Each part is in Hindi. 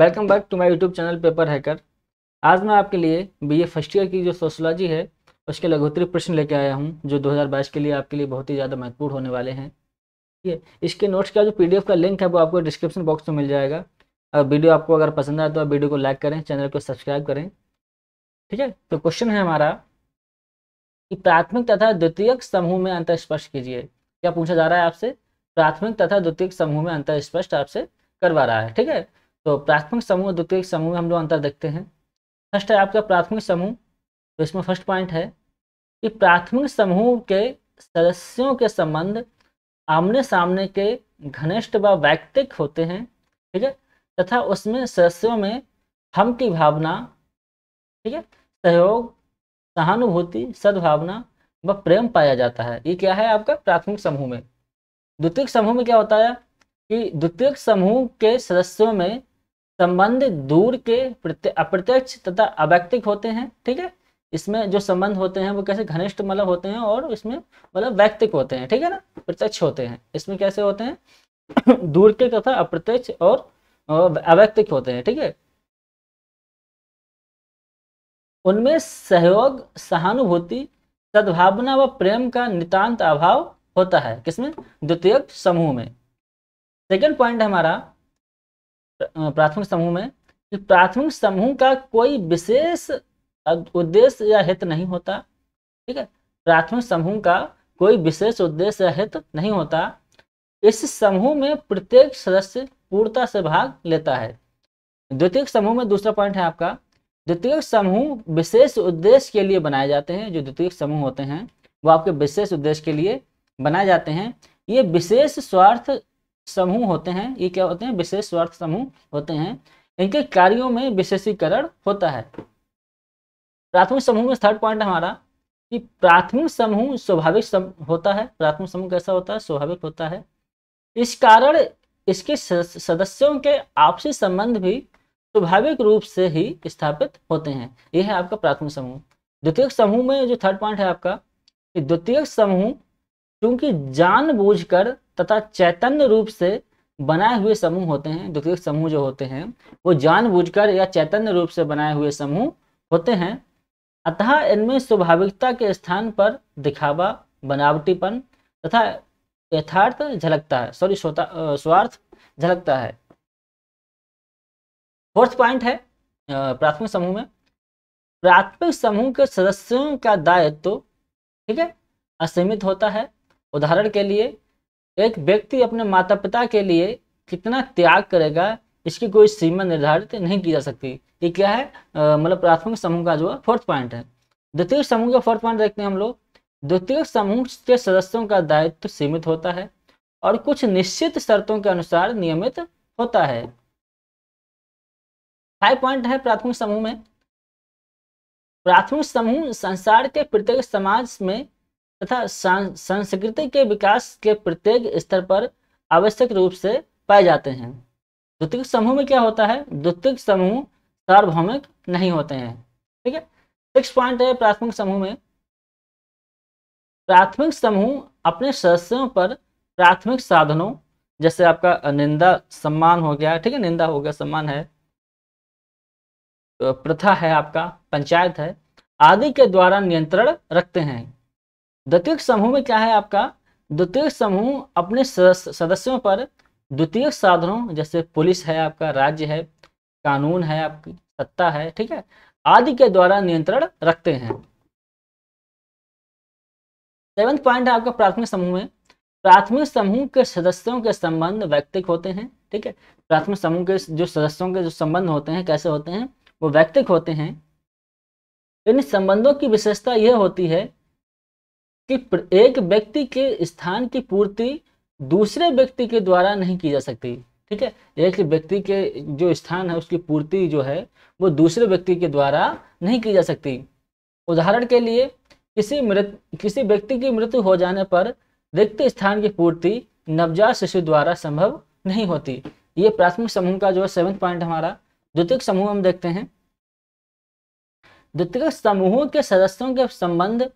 welcome back to my YouTube channel paper hacker आज मैं आपके लिए बीए फर्स्ट ईयर की जो सोशोलॉजी है उसके लघुत्री प्रश्न लेके आया हूँ जो 2022 के लिए आपके लिए बहुत ही ज़्यादा महत्वपूर्ण होने वाले हैं ठीक है इसके नोट्स का जो पीडीएफ का लिंक है वो आपको डिस्क्रिप्शन बॉक्स में मिल जाएगा और वीडियो आपको अगर पसंद आए तो आप वीडियो को लाइक करें चैनल को सब्सक्राइब करें ठीक है तो क्वेश्चन है हमारा कि प्राथमिक तथा द्वितीयक समूह में अंतर स्पष्ट कीजिए क्या पूछा जा रहा है आपसे प्राथमिक तथा द्वितीयक समूह में अंतर स्पष्ट आपसे करवा रहा है ठीक है तो प्राथमिक समूह और द्वितीय समूह में हम लोग अंतर देखते हैं फर्स्ट है आपका प्राथमिक समूह तो इसमें फर्स्ट पॉइंट है कि प्राथमिक समूह के सदस्यों के संबंध आमने सामने के घनिष्ठ व वैयक्तिक होते हैं ठीक है तथा उसमें सदस्यों में हम की भावना ठीक है सहयोग सहानुभूति सद्भावना व प्रेम पाया जाता है ये क्या है आपका प्राथमिक समूह में द्वितीय समूह में क्या होता है कि द्वितीय समूह के सदस्यों में संबंध दूर के अप्रत्यक्ष तथा अव्यक्तिक होते हैं ठीक है इसमें जो संबंध होते हैं वो कैसे घनिष्ठ मतलब होते हैं और इसमें मतलब व्यक्तिक होते हैं ठीक है ना प्रत्यक्ष होते हैं इसमें कैसे होते हैं दूर के तथा अप्रत्यक्ष और अव्यक्तिक होते हैं ठीक है उनमें सहयोग सहानुभूति सद्भावना व प्रेम का नितांत अभाव होता है किसमें द्वितीय समूह में सेकेंड पॉइंट हमारा प्राथमिक समूह में कि प्राथमिक समूह का कोई विशेष उद्देश्य या हित नहीं होता ठीक है प्राथमिक समूह का कोई विशेष उद्देश्य या हित नहीं होता इस समूह में प्रत्येक सदस्य पूर्णता से भाग लेता है द्वितीय समूह में दूसरा पॉइंट है आपका द्वितीय समूह विशेष उद्देश्य के लिए बनाए जाते हैं जो द्वितीय समूह होते हैं वो आपके विशेष उद्देश्य के लिए बनाए जाते हैं ये विशेष स्वार्थ समूह होते हैं ये क्या होते हैं विशेष स्वार्थ समूह होते हैं इनके कार्यों में विशेषीकरण होता है प्राथमिक समूह में थर्ड पॉइंट हमारा कि प्राथमिक समूह स्वाभाविक सम, होता है प्राथमिक समूह कैसा होता है स्वाभाविक होता है इस कारण इसके सदस्यों के आपसी संबंध भी स्वाभाविक रूप से ही स्थापित होते हैं यह है आपका प्राथमिक समूह द्वितीय समूह में जो थर्ड पॉइंट है आपका द्वितीय समूह क्योंकि जानबूझकर तथा चैतन्य रूप से बनाए हुए समूह होते हैं द्वितीय समूह जो होते हैं वो जानबूझकर या चैतन्य रूप से बनाए हुए समूह होते हैं अतः इनमें स्वाभाविकता के स्थान पर दिखावा बनावटीपन तथा यथार्थ झलकता है सॉरी स्वार्थ झलकता है फोर्थ पॉइंट है प्राथमिक समूह में प्राथमिक समूह के सदस्यों का दायित्व तो, ठीक है असीमित होता है उदाहरण के लिए एक व्यक्ति अपने माता पिता के लिए कितना त्याग करेगा इसकी कोई सीमा निर्धारित नहीं की जा सकती ये क्या है मतलब प्राथमिक समूह का जो है फोर्थ पॉइंट है द्वितीय समूह का फोर्थ पॉइंट देखते हैं हम लोग द्वितीय समूह के सदस्यों का दायित्व सीमित होता है और कुछ निश्चित शर्तों के अनुसार नियमित होता है फाइव पॉइंट है प्राथमिक समूह में प्राथमिक समूह संसार के प्रत्येक समाज में तथा संस्कृति के विकास के प्रत्येक स्तर पर आवश्यक रूप से पाए जाते हैं द्वितीय समूह में क्या होता है द्वितीय समूह सार्वभौमिक नहीं होते हैं ठीक है सिक्स पॉइंट है प्राथमिक समूह में प्राथमिक समूह अपने सदस्यों पर प्राथमिक साधनों जैसे आपका निंदा सम्मान हो गया ठीक है निंदा हो गया सम्मान है प्रथा है आपका पंचायत है आदि के द्वारा नियंत्रण रखते हैं द्वितीय समूह में क्या है आपका द्वितीय समूह अपने सदस्यों पर द्वितीय साधनों जैसे पुलिस है आपका राज्य है कानून है आपकी सत्ता है ठीक है आदि के द्वारा नियंत्रण रखते हैं सेवेंथ पॉइंट है आपका प्राथमिक समूह में प्राथमिक समूह के सदस्यों के संबंध व्यक्तिक होते हैं ठीक है प्राथमिक समूह के जो सदस्यों के जो संबंध होते हैं कैसे होते हैं वो व्यक्तिक होते हैं इन संबंधों की विशेषता यह होती है कि एक व्यक्ति के स्थान की पूर्ति दूसरे व्यक्ति के द्वारा नहीं की जा सकती ठीक है एक व्यक्ति के जो स्थान है उसकी पूर्ति जो है वो दूसरे व्यक्ति के द्वारा नहीं की जा सकती उदाहरण के लिए किसी मृत किसी व्यक्ति की मृत्यु हो जाने पर रिक्त स्थान की पूर्ति नवजात शिशु द्वारा संभव नहीं होती ये प्राथमिक समूह का जो है सेवन पॉइंट हमारा द्वितीय समूह हम देखते हैं द्वितीय समूह के सदस्यों के संबंध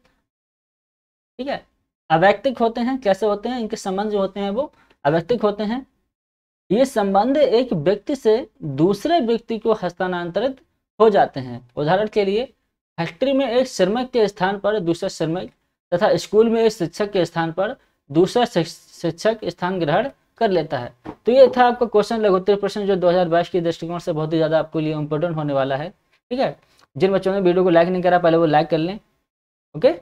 ठीक है अव्यक्तिक होते हैं कैसे होते हैं इनके संबंध जो होते हैं वो अवैक्तिक होते हैं ये संबंध एक व्यक्ति से दूसरे व्यक्ति को हस्तांतरित हो जाते हैं उदाहरण के लिए फैक्ट्री में एक श्रमिक के स्थान पर दूसरा श्रमिक तथा स्कूल में एक शिक्षक के स्थान पर दूसरा शिक्षक स्थान ग्रहण कर लेता है तो ये था आपका क्वेश्चन लघुत्तर प्रश्न जो 2022 के दृष्टिकोण से बहुत ही ज़्यादा आपके लिए इम्पोर्टेंट होने वाला है ठीक है जिन बच्चों ने वीडियो को लाइक नहीं करा पहले वो लाइक कर लें ओके